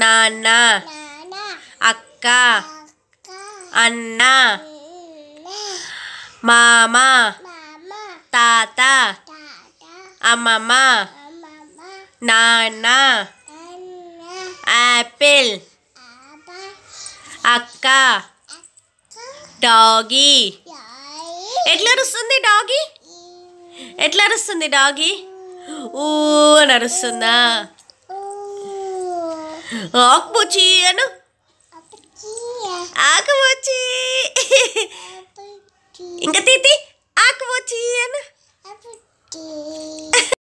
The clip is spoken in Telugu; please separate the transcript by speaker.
Speaker 1: నాన్న అక్క అన్న మామ తాత అమ్మమ్మ నాన్న యాపిల్ అక్క
Speaker 2: డాగీ ఎట్లా అరుస్తుంది డాగీ
Speaker 3: ఎట్లా అరుస్తుంది డాగీ ఊ అని అరుస్తుందా Aku boci anu. Aku ya. boci.
Speaker 4: Ingat titi.
Speaker 5: Aku boci
Speaker 6: anu.